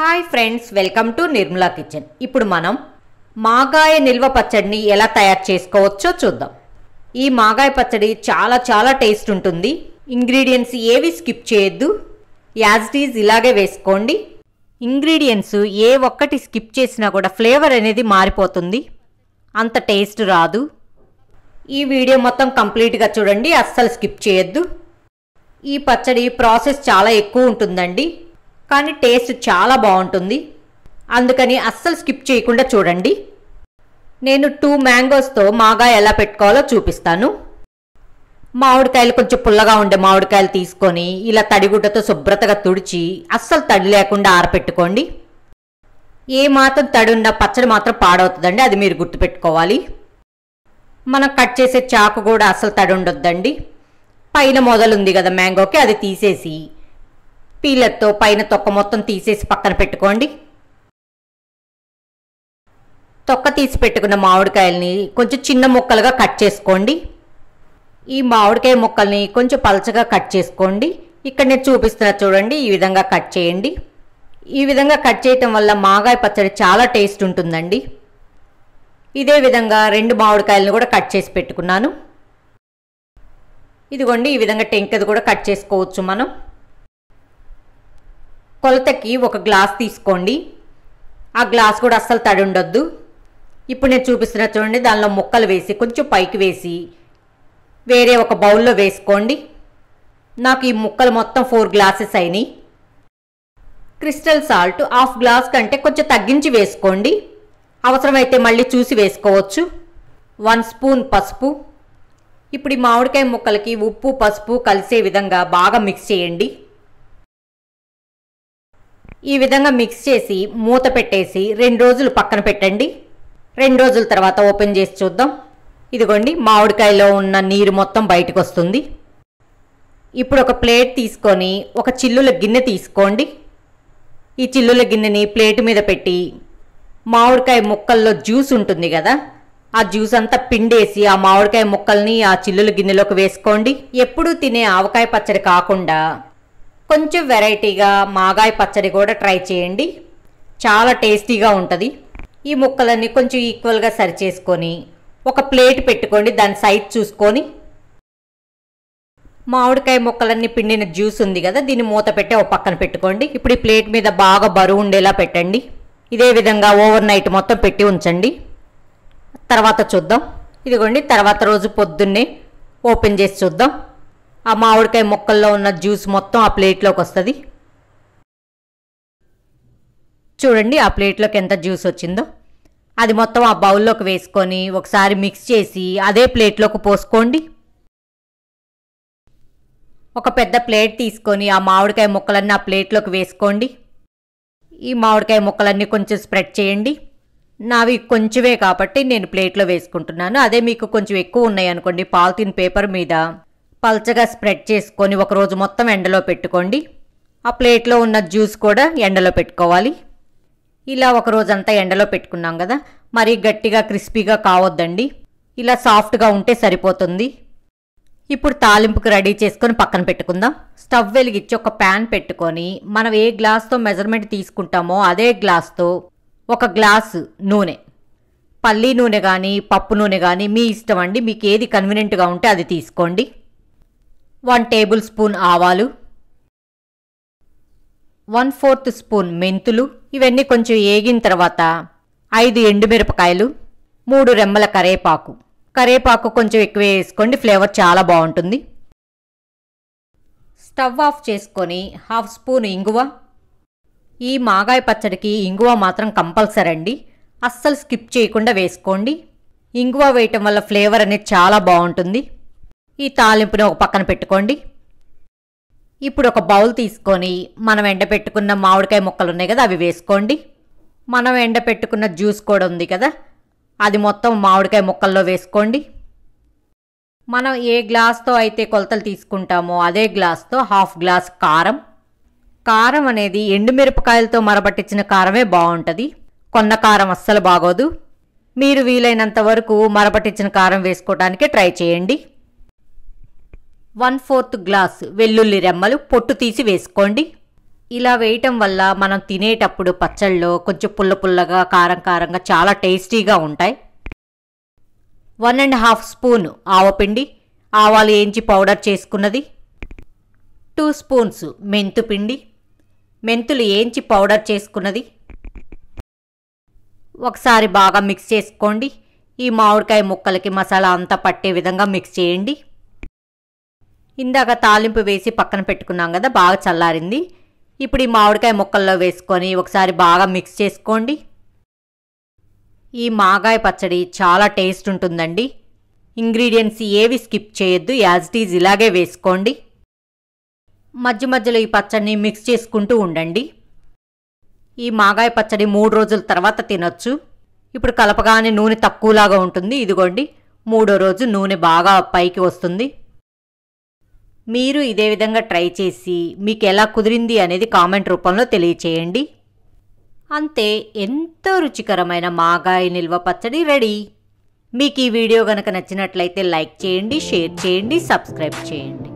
hi friends welcome to Nirmala kitchen ఇప్పుడు మనం మాగాయ నిల్వ పచ్చడిని ఎలా తయారు చేసుకోవచ్చో చూద్దాం ఈ మాగాయ పచ్చడి చాలా చాలా టేస్ట్ ఉంటుంది ఇంగ్రీడియంట్స్ ఏవి స్కిప్ చేయొద్దు యాజ్టీజ్ ఇలాగే వేసుకోండి ఇంగ్రీడియంట్స్ ఏ ఒక్కటి స్కిప్ చేసినా కూడా ఫ్లేవర్ అనేది మారిపోతుంది అంత టేస్ట్ రాదు ఈ వీడియో మొత్తం కంప్లీట్గా చూడండి అస్సలు స్కిప్ చేయొద్దు ఈ పచ్చడి ప్రాసెస్ చాలా ఎక్కువ ఉంటుందండి కానీ టేస్ట్ చాలా బాగుంటుంది అందుకని అస్సలు స్కిప్ చేయకుండా చూడండి నేను టూ మ్యాంగోస్తో మాగా ఎలా పెట్టుకోవాలో చూపిస్తాను మామిడికాయలు కొంచెం పుల్లగా ఉండే మామిడికాయలు తీసుకొని ఇలా తడిగుడ్డతో శుభ్రతగా తుడిచి అస్సలు తడి లేకుండా ఆరపెట్టుకోండి ఏ మాత్రం తడి పచ్చడి మాత్రం పాడవుతుందండి అది మీరు గుర్తుపెట్టుకోవాలి మనం కట్ చేసే చాకు కూడా అస్సలు తడి ఉండొద్దండి పైన మొదలుంది కదా మ్యాంగోకి అది తీసేసి పీలర్తో పైన తొక్క మొత్తం తీసేసి పక్కన పెట్టుకోండి తొక్క తీసి పెట్టుకున్న మామిడికాయల్ని కొంచెం చిన్న ముక్కలుగా కట్ చేసుకోండి ఈ మామిడికాయ ముక్కల్ని కొంచెం పలచగా కట్ చేసుకోండి ఇక్కడ నేను చూపిస్తున్నా చూడండి ఈ విధంగా కట్ చేయండి ఈ విధంగా కట్ చేయటం వల్ల మాగాయ పచ్చడి చాలా టేస్ట్ ఉంటుందండి ఇదే విధంగా రెండు మామిడికాయలను కూడా కట్ చేసి పెట్టుకున్నాను ఇదిగోండి ఈ విధంగా టెంకది కూడా కట్ చేసుకోవచ్చు మనం కొలతకి ఒక గ్లాస్ తీసుకోండి ఆ గ్లాస్ కూడా అస్సలు తడి ఉండొద్దు ఇప్పుడు నేను చూపిస్తున్న చూడండి దానిలో ముక్కలు వేసి కొంచెం పైకి వేసి వేరే ఒక బౌల్లో వేసుకోండి నాకు ఈ ముక్కలు మొత్తం ఫోర్ గ్లాసెస్ అయినాయి క్రిస్టల్ సాల్ట్ హాఫ్ గ్లాస్ కంటే కొంచెం తగ్గించి వేసుకోండి అవసరమైతే మళ్ళీ చూసి వేసుకోవచ్చు వన్ స్పూన్ పసుపు ఇప్పుడు ఈ మామిడికాయ ముక్కలకి ఉప్పు పసుపు కలిసే విధంగా బాగా మిక్స్ చేయండి ఈ విధంగా మిక్స్ చేసి మూత పెట్టేసి రెండు రోజులు పక్కన పెట్టండి రెండు రోజుల తర్వాత ఓపెన్ చేసి చూద్దాం ఇదిగోండి మామిడికాయలో ఉన్న నీరు మొత్తం బయటకు వస్తుంది ఇప్పుడు ఒక ప్లేట్ తీసుకొని ఒక చిల్లుల గిన్నె తీసుకోండి ఈ చిల్లుల గిన్నెని ప్లేట్ మీద పెట్టి మామిడికాయ ముక్కల్లో జ్యూస్ ఉంటుంది కదా ఆ జ్యూస్ అంతా పిండేసి ఆ మామిడికాయ ముక్కల్ని ఆ చిల్లుల గిన్నెలోకి వేసుకోండి ఎప్పుడూ తినే ఆవకాయ పచ్చడి కాకుండా కొంచెం వెరైటీగా మాగాయ పచ్చడి కూడా ట్రై చేయండి చాలా టేస్టీగా ఉంటుంది ఈ ముక్కలన్నీ కొంచెం ఈక్వల్గా సరి చేసుకొని ఒక ప్లేట్ పెట్టుకోండి దాని సైజ్ చూసుకొని మామిడికాయ ముక్కలన్నీ పిండిన జ్యూస్ ఉంది కదా దీన్ని మూత పెట్టి ఒక పక్కన పెట్టుకోండి ఇప్పుడు ఈ ప్లేట్ మీద బాగా బరువు ఉండేలా పెట్టండి ఇదే విధంగా ఓవర్ నైట్ మొత్తం పెట్టి ఉంచండి తర్వాత చూద్దాం ఇదిగోండి తర్వాత రోజు పొద్దున్నే ఓపెన్ చేసి చూద్దాం ఆ మామిడికాయ ముక్కల్లో ఉన్న జ్యూస్ మొత్తం ఆ ప్లేట్లోకి వస్తుంది చూడండి ఆ ప్లేట్లోకి ఎంత జ్యూస్ వచ్చిందో అది మొత్తం ఆ బౌల్లోకి వేసుకొని ఒకసారి మిక్స్ చేసి అదే ప్లేట్లోకి పోసుకోండి ఒక పెద్ద ప్లేట్ తీసుకొని ఆ మామిడికాయ ముక్కలన్నీ ఆ ప్లేట్లోకి వేసుకోండి ఈ మామిడికాయ ముక్కలన్నీ కొంచెం స్ప్రెడ్ చేయండి నావి కొంచెమే కాబట్టి నేను ప్లేట్లో వేసుకుంటున్నాను అదే మీకు కొంచెం ఎక్కువ ఉన్నాయి అనుకోండి పాలిథిన్ పేపర్ మీద పల్చగా స్ప్రెడ్ చేసుకొని ఒకరోజు మొత్తం ఎండలో పెట్టుకోండి ఆ ప్లేట్లో ఉన్న జ్యూస్ కూడా ఎండలో పెట్టుకోవాలి ఇలా ఒకరోజంతా ఎండలో పెట్టుకున్నాం కదా మరీ గట్టిగా క్రిస్పీగా కావద్దండి ఇలా సాఫ్ట్గా ఉంటే సరిపోతుంది ఇప్పుడు తాలింపుకి రెడీ చేసుకొని పక్కన పెట్టుకుందాం స్టవ్ వెలిగించి ఒక ప్యాన్ పెట్టుకొని మనం ఏ గ్లాస్తో మెజర్మెంట్ తీసుకుంటామో అదే గ్లాస్తో ఒక గ్లాసు నూనె పల్లీ నూనె కానీ పప్పు నూనె కానీ మీ ఇష్టం అండి మీకు ఏది కన్వీనియంట్గా ఉంటే అది తీసుకోండి వన్ టేబుల్ స్పూన్ ఆవాలు వన్ ఫోర్త్ స్పూన్ మెంతులు ఇవన్నీ కొంచెం ఏగిన తర్వాత ఐదు ఎండుమిరపకాయలు మూడు రెమ్మల కరేపాకు కరేపాకు కొంచెం ఎక్కువ వేసుకోండి ఫ్లేవర్ చాలా బాగుంటుంది స్టవ్ ఆఫ్ చేసుకొని హాఫ్ స్పూన్ ఇంగువ ఈ మాగాయ పచ్చడికి ఇంగువ మాత్రం కంపల్సరీ అండి అస్సలు స్కిప్ చేయకుండా వేసుకోండి ఇంగువ వేయటం వల్ల ఫ్లేవర్ అనేది చాలా బాగుంటుంది ఈ తాలింపుని ఒక పక్కన పెట్టుకోండి ఇప్పుడు ఒక బౌల్ తీసుకొని మనం ఎండపెట్టుకున్న మామిడికాయ ముక్కలు ఉన్నాయి కదా అవి వేసుకోండి మనం ఎండపెట్టుకున్న జ్యూస్ కూడా ఉంది కదా అది మొత్తం మామిడికాయ ముక్కల్లో వేసుకోండి మనం ఏ గ్లాస్తో అయితే కొలతలు తీసుకుంటామో అదే గ్లాస్తో హాఫ్ గ్లాస్ కారం కారం అనేది ఎండుమిరపకాయలతో మరబట్టించిన కారమే బాగుంటుంది కొన్న కారం అస్సలు బాగోదు మీరు వీలైనంత వరకు మరబట్టించిన కారం వేసుకోవడానికి ట్రై చేయండి వన్ ఫోర్త్ గ్లాస్ వెల్లుల్లి రెమ్మలు పొట్టు తీసి వేసుకోండి ఇలా వేయటం వల్ల మనం తినేటప్పుడు పచ్చళ్ళలో కొంచెం పుల్ల పుల్లగా కారం కారంగా చాలా టేస్టీగా ఉంటాయి వన్ అండ్ హాఫ్ స్పూన్ ఆవపిండి ఆవాలు ఏంచి పౌడర్ చేసుకున్నది టూ స్పూన్స్ మెంతు పిండి మెంతులు ఏంచి పౌడర్ చేసుకున్నది ఒకసారి బాగా మిక్స్ చేసుకోండి ఈ మామిడికాయ ముక్కలకి మసాలా అంతా పట్టే విధంగా మిక్స్ చేయండి ఇందాక తాలింపు వేసి పక్కన పెట్టుకున్నాం కదా బాగా చల్లారింది ఇప్పుడు ఈ మామిడికాయ ముక్కల్లో వేసుకొని ఒకసారి బాగా మిక్స్ చేసుకోండి ఈ మాగాయ పచ్చడి చాలా టేస్ట్ ఉంటుందండి ఇంగ్రీడియంట్స్ ఏవి స్కిప్ చేయొద్దు యాజ్ ఇట్ ఈజ్ ఇలాగే వేసుకోండి మధ్య మధ్యలో ఈ పచ్చడిని మిక్స్ చేసుకుంటూ ఉండండి ఈ మాగాయ పచ్చడి మూడు రోజుల తర్వాత తినొచ్చు ఇప్పుడు కలపగానే నూనె తక్కువలాగా ఉంటుంది ఇదిగోండి మూడో రోజు నూనె బాగా పైకి వస్తుంది మీరు ఇదే విధంగా ట్రై చేసి మీకు ఎలా కుదిరింది అనేది కామెంట్ రూపంలో తెలియచేయండి అంతే ఎంతో రుచికరమైన మాగాయ నిల్వ పచ్చడి రెడీ మీకు ఈ వీడియో కనుక నచ్చినట్లయితే లైక్ చేయండి షేర్ చేయండి సబ్స్క్రైబ్ చేయండి